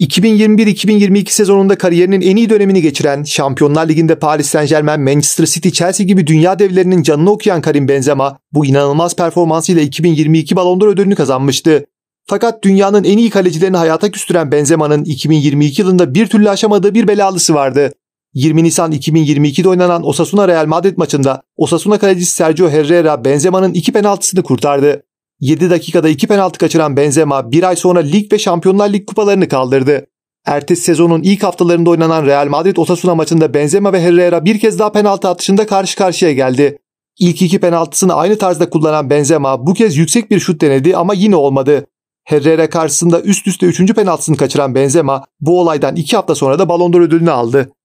2021-2022 sezonunda kariyerinin en iyi dönemini geçiren, Şampiyonlar Ligi'nde Paris Saint-Germain, Manchester City, Chelsea gibi dünya devlerinin canını okuyan Karim Benzema bu inanılmaz performansıyla 2022 Ballon d'Or ödülünü kazanmıştı. Fakat dünyanın en iyi kalecilerini hayata küstüren Benzema'nın 2022 yılında bir türlü aşamadığı bir belalısı vardı. 20 Nisan 2022'de oynanan Osasuna Real Madrid maçında Osasuna kalecisi Sergio Herrera Benzema'nın iki penaltısını kurtardı. 7 dakikada 2 penaltı kaçıran Benzema bir ay sonra lig ve Şampiyonlar Lig kupalarını kaldırdı. Ertesi sezonun ilk haftalarında oynanan Real Madrid Osasuna maçında Benzema ve Herrera bir kez daha penaltı atışında karşı karşıya geldi. İlk iki penaltısını aynı tarzda kullanan Benzema bu kez yüksek bir şut denedi ama yine olmadı. Herrera karşısında üst üste 3. penaltısını kaçıran Benzema bu olaydan 2 hafta sonra da Ballon d'Or ödülünü aldı.